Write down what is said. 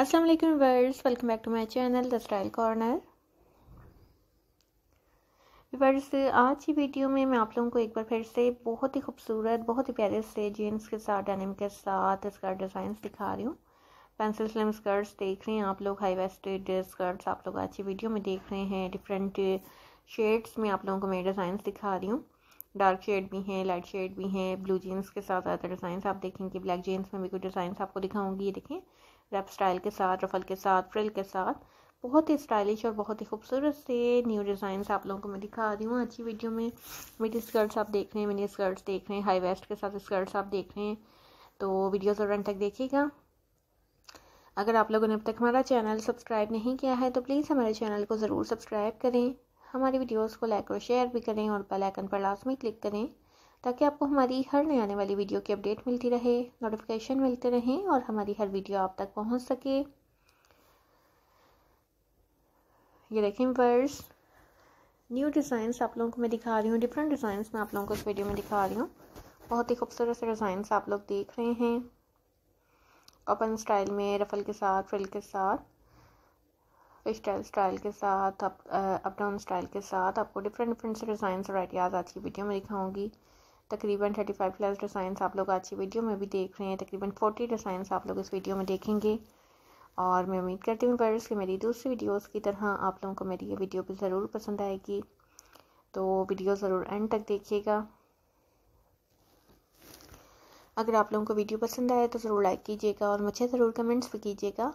अस्सलाम वालेकुम words welcome back to my channel the style corner words आज की वीडियो में मैं आप लोगों को एक बार फिर से बहुत ही खूबसूरत बहुत ही प्यारे से जीन्स के साथ डेनिम के साथ इसका डिज़ाइन दिखा रही हूँ पेंसिल स्लिम स्कर्ट्स देख रहे हैं आप लोग हाई वेस्टेड स्कर्ट्स आप लोग आज की वीडियो में देख रहे हैं डिफरेंट शेड्स में आप लोगों को मैं डिज़ाइन दिखा रही हूँ डार्क शेड भी हैं लाइट शेड भी हैं ब्लू जीन्स के साथ ज़्यादातर डिजाइन आप देखेंगे ब्लैक जीन्स में भी कुछ डिज़ाइन आपको दिखाऊंगी ये देखें रैप स्टाइल के साथ रफल के साथ फ्रिल के साथ बहुत ही स्टाइलिश और बहुत ही खूबसूरत से न्यू डिज़ाइन आप लोगों को मैं दिखा रही हूँ अच्छी वीडियो में मिनी स्कर्ट्स आप देख रहे हैं मिनी स्कर्ट्स देख रहे हैं हाई वेस्ट के साथ स्कर्ट्स आप देख रहे हैं तो वीडियो ज़रूर तक देखिएगा अगर आप लोगों ने अब तक हमारा चैनल सब्सक्राइब नहीं किया है तो प्लीज़ हमारे चैनल को ज़रूर सब्सक्राइब करें हमारी वीडियोस को लाइक और शेयर भी करें और बेल आइकन पर लाजमी क्लिक करें ताकि आपको हमारी हर नए आने वाली वीडियो की अपडेट मिलती रहे नोटिफिकेशन मिलते रहें और हमारी हर वीडियो आप तक पहुंच सके ये देखें वर्स न्यू डिज़ाइंस आप लोगों को मैं दिखा रही हूँ डिफरेंट डिज़ाइंस मैं आप लोगों को इस वीडियो में दिखा रही हूँ बहुत ही खूबसूरत से डिज़ाइंस आप लोग देख रहे हैं ओपन स्टाइल में रफल के साथ फ्रिल के साथ स्टाइल स्टाइल के साथ अप अप डाउन स्टाइल के साथ आपको डिफरेंट डिफरेंट डिज़ाइन और आइडियाज़ आज की वीडियो में दिखाऊंगी तकरीबन थर्टी फाइव प्लस डिज़ाइन आप लोग आज की वीडियो में भी देख रहे हैं तकरीबन फोर्टी डिज़ाइन आप लोग इस वीडियो में देखेंगे और मैं उम्मीद करती हूँ पेरेंट्स कि मेरी दूसरी वीडियोस की तरह आप लोगों को मेरी ये वीडियो भी ज़रूर पसंद आएगी तो वीडियो ज़रूर एंड तक देखिएगा अगर आप लोगों को वीडियो पसंद आए तो ज़रूर लाइक कीजिएगा और मुझे ज़रूर कमेंट्स भी कीजिएगा